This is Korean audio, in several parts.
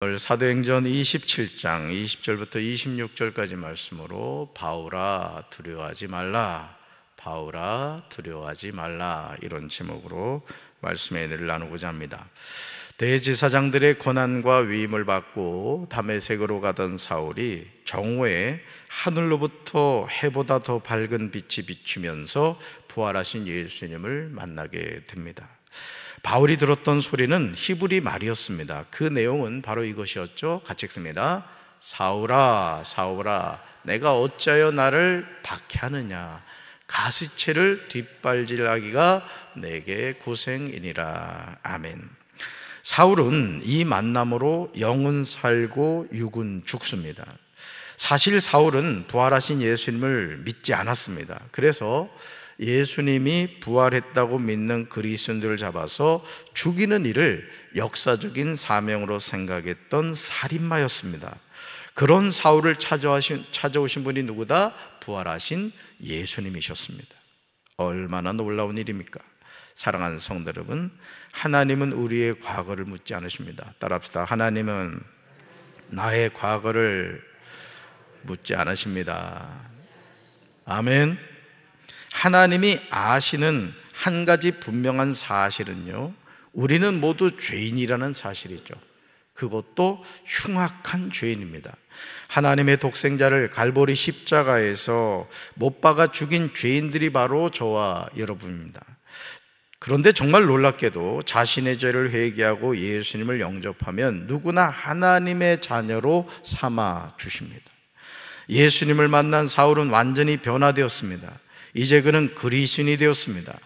오늘 사도행전 27장 20절부터 26절까지 말씀으로 바울아 두려워하지 말라 바울아 두려워하지 말라 이런 제목으로 말씀의 은혜를 나누고자 합니다 대지사장들의 권한과 위임을 받고 담에색으로 가던 사울이 정오에 하늘로부터 해보다 더 밝은 빛이 비추면서 부활하신 예수님을 만나게 됩니다 바울이 들었던 소리는 히브리 말이었습니다. 그 내용은 바로 이것이었죠. 같이 읽습니다. 사울아, 사울아, 내가 어찌하여 나를 박해하느냐? 가시체를 뒷발질하기가 내게 고생이니라. 아멘. 사울은 이 만남으로 영은 살고 육은 죽습니다. 사실 사울은 부활하신 예수님을 믿지 않았습니다. 그래서 예수님이 부활했다고 믿는 그리스도인들을 잡아서 죽이는 일을 역사적인 사명으로 생각했던 살인마였습니다. 그런 사울을 찾아오신, 찾아오신 분이 누구다? 부활하신 예수님이셨습니다. 얼마나 놀라운 일입니까? 사랑하는 성도 여러분, 하나님은 우리의 과거를 묻지 않으십니다. 따라합시다. 하나님은 나의 과거를 묻지 않으십니다. 아멘. 하나님이 아시는 한 가지 분명한 사실은요. 우리는 모두 죄인이라는 사실이죠. 그것도 흉악한 죄인입니다. 하나님의 독생자를 갈보리 십자가에서 못 박아 죽인 죄인들이 바로 저와 여러분입니다. 그런데 정말 놀랍게도 자신의 죄를 회개하고 예수님을 영접하면 누구나 하나님의 자녀로 삼아 주십니다. 예수님을 만난 사울은 완전히 변화되었습니다. 이제 그는 그리신이 되었습니다.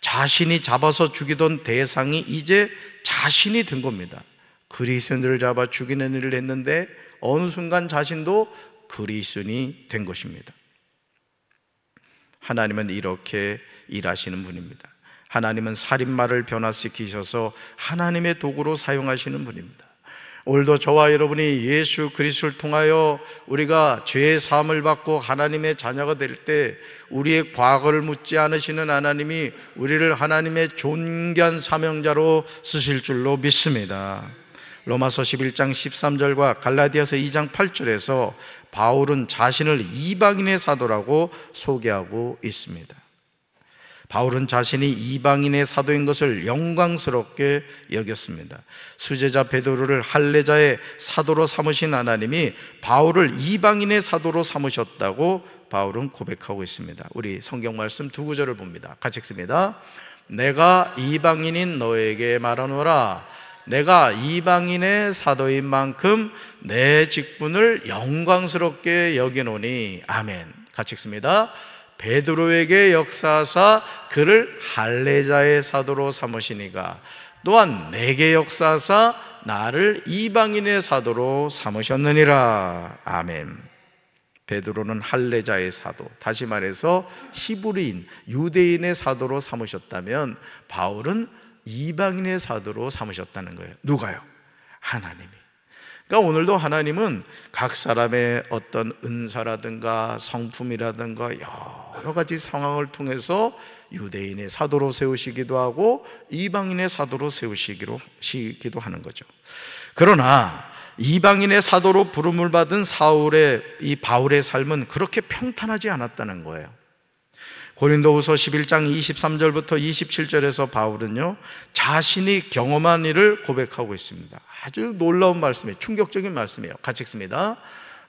자신이 잡아서 죽이던 대상이 이제 자신이 된 겁니다. 그리스인들을 잡아 죽이는 일을 했는데 어느 순간 자신도 그리스인이 된 것입니다. 하나님은 이렇게 일하시는 분입니다. 하나님은 살인마를 변화시키셔서 하나님의 도구로 사용하시는 분입니다. 오늘도 저와 여러분이 예수 그리스도를 통하여 우리가 죄의 사함을 받고 하나님의 자녀가 될 때 우리의 과거를 묻지 않으시는 하나님이 우리를 하나님의 존귀한 사명자로 쓰실 줄로 믿습니다. 로마서 11장 13절과 갈라디아서 2장 8절에서 바울은 자신을 이방인의 사도라고 소개하고 있습니다. 바울은 자신이 이방인의 사도인 것을 영광스럽게 여겼습니다. 수제자 베드로를 할례자의 사도로 삼으신 하나님이 바울을 이방인의 사도로 삼으셨다고 바울은 고백하고 있습니다. 우리 성경 말씀 두 구절을 봅니다. 같이 읽습니다. 내가 이방인인 너에게 말하노라 내가 이방인의 사도인 만큼 내 직분을 영광스럽게 여기노니 아멘. 같이 읽습니다. 베드로에게 역사사 그를 할례자의 사도로 삼으시니가 또한 내게 역사사 나를 이방인의 사도로 삼으셨느니라 아멘. 베드로는 할례자의 사도, 다시 말해서 히브리인 유대인의 사도로 삼으셨다면 바울은 이방인의 사도로 삼으셨다는 거예요. 누가요? 하나님이. 그러니까 오늘도 하나님은 각 사람의 어떤 은사라든가 성품이라든가 여러 가지 상황을 통해서 유대인의 사도로 세우시기도 하고 이방인의 사도로 세우시기로 시기도 하는 거죠. 그러나 이방인의 사도로 부름을 받은 사울의 이 바울의 삶은 그렇게 평탄하지 않았다는 거예요. 고린도후서 11장 23절부터 27절에서 바울은요 자신이 경험한 일을 고백하고 있습니다. 아주 놀라운 말씀이에요. 충격적인 말씀이에요. 같이 읽습니다.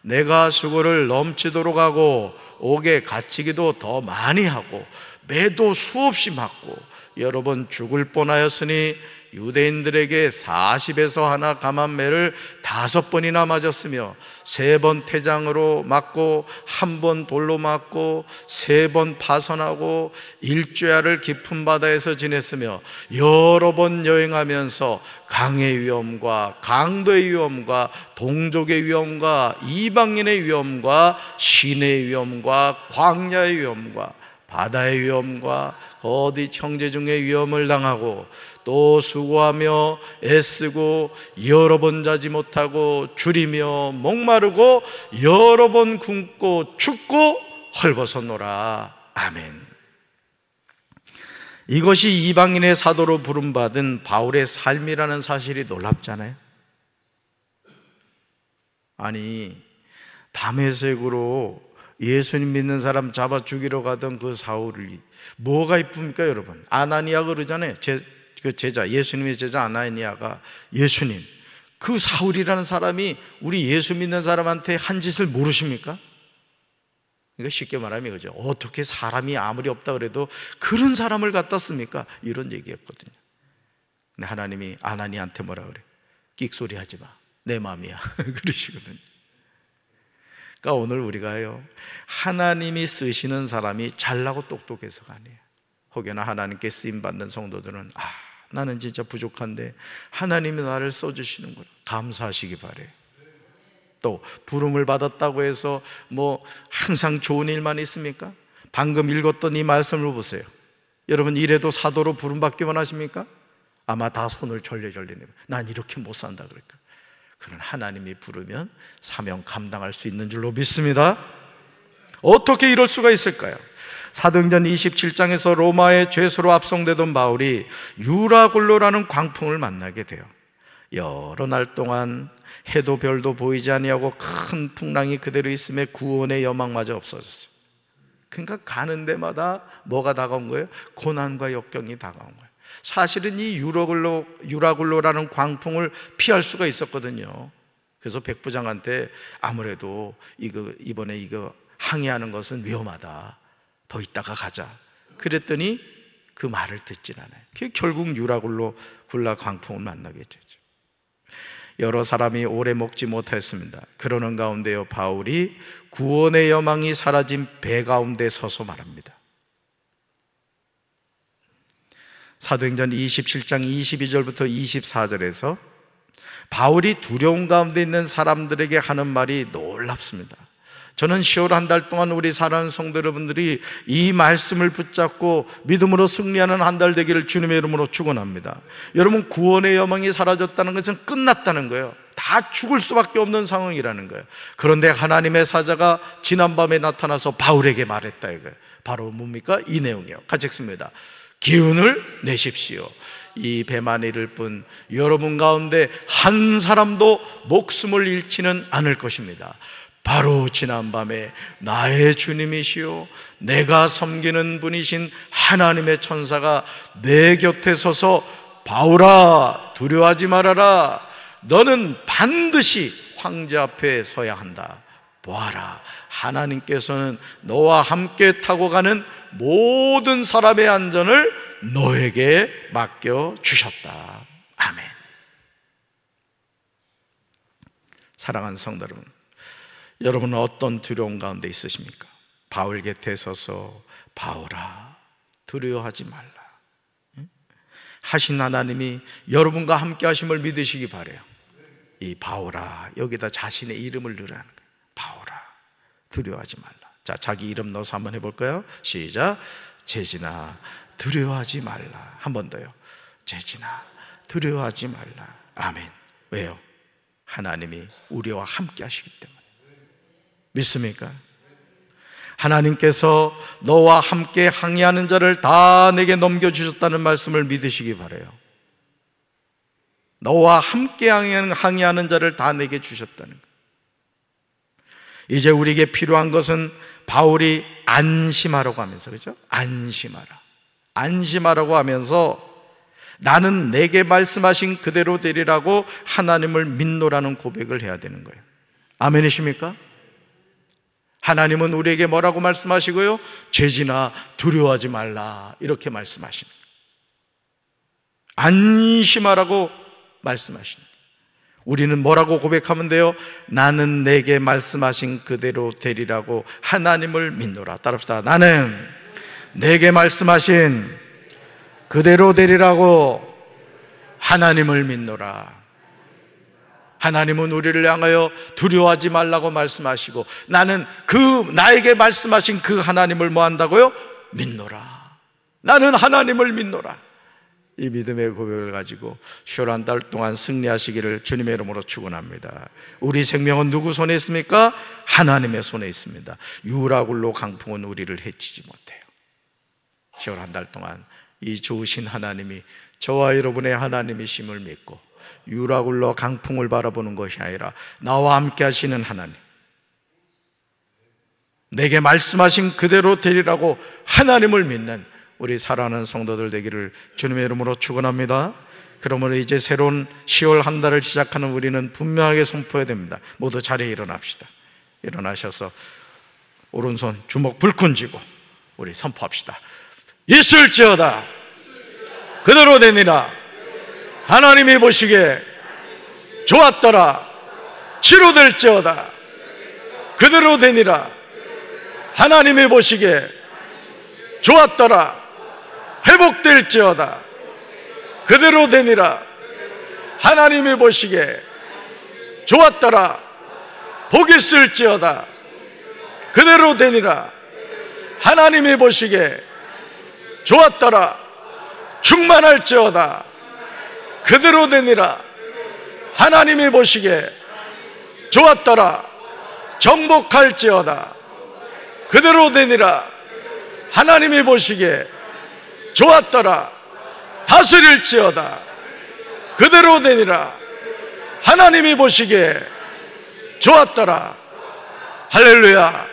내가 수고를 넘치도록 하고 옥에 갇히기도 더 많이 하고 매도 수없이 맞고 여러 번 죽을 뻔하였으니 유대인들에게 40에서 하나 감한 매를 다섯 번이나 맞았으며 세번 태장으로 맞고 한 번 돌로 맞고 세 번 파선하고 일주야를 깊은 바다에서 지냈으며 여러 번 여행하면서 강의 위험과 강도의 위험과 동족의 위험과 이방인의 위험과 신의 위험과 광야의 위험과 바다의 위험과 어디 형제 중에 위험을 당하고 또 수고하며 애쓰고 여러 번 자지 못하고 줄이며 목마르고 여러 번 굶고 춥고 헐벗어노라 아멘. 이것이 이방인의 사도로 부름받은 바울의 삶이라는 사실이 놀랍잖아요. 아니, 담에색으로 예수님 믿는 사람 잡아 죽이러 가던 그 사울이 뭐가 이쁩니까 여러분? 아나니아 그러잖아요. 제, 그 제자, 예수님의 제자 아나니아가 예수님, 그 사울이라는 사람이 우리 예수 믿는 사람한테 한 짓을 모르십니까? 그러니까 쉽게 말하면 그죠. 어떻게 사람이 아무리 없다 그래도 그런 사람을 갖다 씁니까? 이런 얘기였거든요. 근데 하나님이 아나니한테 뭐라 그래? 끽소리 하지 마. 내 마음이야. 그러시거든요. 그러니까 오늘 우리가요 하나님이 쓰시는 사람이 잘나고 똑똑해서가 아니에요. 혹여나 하나님께 쓰임 받는 성도들은 아 나는 진짜 부족한데 하나님이 나를 써주시는구나 감사하시기 바래요. 또 부름을 받았다고 해서 뭐 항상 좋은 일만 있습니까? 방금 읽었던 이 말씀을 보세요. 여러분 이래도 사도로 부름 받기만 하십니까? 아마 다 손을 절레절레 내고 난 이렇게 못 산다 그럴까. 그는 하나님이 부르면 사명 감당할 수 있는 줄로 믿습니다. 어떻게 이럴 수가 있을까요? 사도행전 27장에서 로마의 죄수로 압송되던 바울이 유라굴로라는 광풍을 만나게 돼요. 여러 날 동안 해도 별도 보이지 아니하고 큰 풍랑이 그대로 있음에 구원의 여망마저 없어졌어요. 그러니까 가는 데마다 뭐가 다가온 거예요? 고난과 역경이 다가온 거예요. 사실은 이 유로글로, 유라글로라는 광풍을 피할 수가 있었거든요. 그래서 백부장한테 아무래도 이거, 이번에 이거 항의하는 것은 위험하다. 더 있다가 가자. 그랬더니 그 말을 듣진 않아요. 결국 유라굴로 굴라 광풍을 만나게 되죠. 여러 사람이 오래 먹지 못했습니다. 그러는 가운데요 바울이 구원의 여망이 사라진 배 가운데 서서 말합니다. 사도행전 27장 22절부터 24절에서 바울이 두려움 가운데 있는 사람들에게 하는 말이 놀랍습니다. 저는 10월 한 달 동안 우리 사랑하는 성도 여러분들이 이 말씀을 붙잡고 믿음으로 승리하는 한 달 되기를 주님의 이름으로 축원합니다. 여러분 구원의 여망이 사라졌다는 것은 끝났다는 거예요. 다 죽을 수밖에 없는 상황이라는 거예요. 그런데 하나님의 사자가 지난밤에 나타나서 바울에게 말했다 이거예요. 바로 뭡니까? 이 내용이요. 같이 읽습니다. 기운을 내십시오. 이 배만 이를 뿐 여러분 가운데 한 사람도 목숨을 잃지는 않을 것입니다. 바로 지난밤에 나의 주님이시요 내가 섬기는 분이신 하나님의 천사가 내 곁에 서서 바울아 두려워하지 말아라 너는 반드시 황제 앞에 서야 한다. 보아라. 하나님께서는 너와 함께 타고 가는 모든 사람의 안전을 너에게 맡겨 주셨다. 아멘. 사랑하는 성도 여러분, 여러분은 어떤 두려움 가운데 있으십니까? 바울 곁에 서서 바울아 두려워하지 말라. 하신 하나님이 여러분과 함께 하심을 믿으시기 바래요. 이 바울아 여기다 자신의 이름을 넣으라는 두려워하지 말라. 자, 자기 이름 넣어서 한번 해볼까요? 시작. 재진아, 두려워하지 말라. 한 번 더요. 재진아, 두려워하지 말라. 아멘. 왜요? 하나님이 우리와 함께 하시기 때문에. 믿습니까? 하나님께서 너와 함께 항의하는 자를 다 내게 넘겨주셨다는 말씀을 믿으시기 바래요. 너와 함께 항의하는 자를 다 내게 주셨다는 것. 이제 우리에게 필요한 것은 바울이 안심하라고 하면서 그죠? 안심하라. 안심하라고 하면서 나는 내게 말씀하신 그대로 되리라고 하나님을 믿노라는 고백을 해야 되는 거예요. 아멘이십니까? 하나님은 우리에게 뭐라고 말씀하시고요? 죄지나 두려워하지 말라. 이렇게 말씀하시는 거 안심하라고 말씀하시는 우리는 뭐라고 고백하면 돼요? 나는 내게 말씀하신 그대로 되리라고 하나님을 믿노라. 따라시다 나는 내게 말씀하신 그대로 되리라고 하나님을 믿노라. 하나님은 우리를 향하여 두려워하지 말라고 말씀하시고 나는 그 나에게 말씀하신 그 하나님을 뭐 한다고요? 믿노라. 나는 하나님을 믿노라. 이 믿음의 고백을 가지고 시원달 동안 승리하시기를 주님의 이름으로 축원합니다. 우리 생명은 누구 손에 있습니까? 하나님의 손에 있습니다. 유라굴로 강풍은 우리를 해치지 못해요. 시원달 동안 이 좋으신 하나님이 저와 여러분의 하나님이심을 믿고 유라굴로 강풍을 바라보는 것이 아니라 나와 함께 하시는 하나님. 내게 말씀하신 그대로 되리라고 하나님을 믿는 우리 사랑하는 성도들 되기를 주님의 이름으로 축원합니다. 그러므로 이제 새로운 10월 한 달을 시작하는 우리는 분명하게 선포해야 됩니다. 모두 자리에 일어납시다. 일어나셔서 오른손 주먹 불끈 쥐고 우리 선포합시다. 있을지어다 그대로 되니라 하나님이 보시기에 좋았더라 치료될지어다 그대로 되니라 하나님이 보시기에 좋았더라 회복될지어다. 그대로 되니라. 하나님이 보시게 좋았더라. 복이 있을지어다. 그대로 되니라. 하나님이 보시게 좋았더라. 충만할지어다. 그대로 되니라. 하나님이 보시게 좋았더라. 정복할지어다. 그대로 되니라. 하나님이 보시기에 좋았더라 다스릴지어다 그대로 되니라 하나님이 보시기에 좋았더라 할렐루야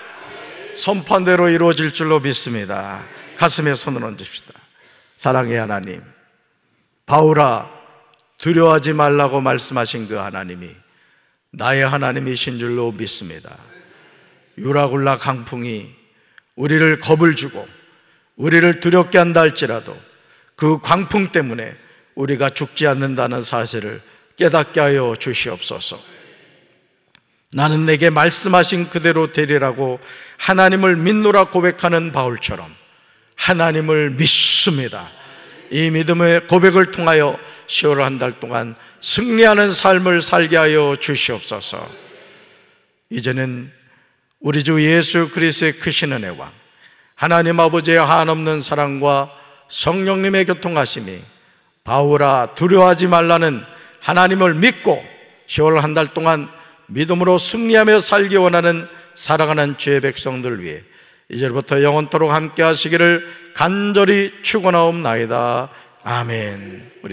선판대로 이루어질 줄로 믿습니다 가슴에 손을 얹읍시다 사랑의 하나님 바울아 두려워하지 말라고 말씀하신 그 하나님이 나의 하나님이신 줄로 믿습니다 유라굴라 강풍이 우리를 겁을 주고 우리를 두렵게 한다 할지라도 그 광풍 때문에 우리가 죽지 않는다는 사실을 깨닫게 하여 주시옵소서. 나는 내게 말씀하신 그대로 되리라고 하나님을 믿노라 고백하는 바울처럼 하나님을 믿습니다. 이 믿음의 고백을 통하여 10월 한 달 동안 승리하는 삶을 살게 하여 주시옵소서. 이제는 우리 주 예수 그리스의 크신 은혜와 하나님 아버지의 한없는 사랑과 성령님의 교통하심이 바울아 두려워하지 말라는 하나님을 믿고 10월 한 달 동안 믿음으로 승리하며 살기 원하는 사랑하는 죄의 백성들 위해 이제부터 영원토록 함께 하시기를 간절히 축원하옵나이다. 아멘. 우리